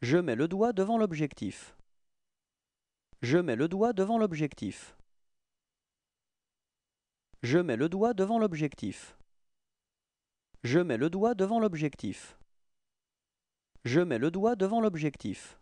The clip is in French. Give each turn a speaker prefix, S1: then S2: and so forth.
S1: Je mets le doigt devant l'objectif. Je mets le doigt devant l'objectif. Je mets le doigt devant l'objectif. Je mets le doigt devant l'objectif. Je mets le doigt devant l'objectif.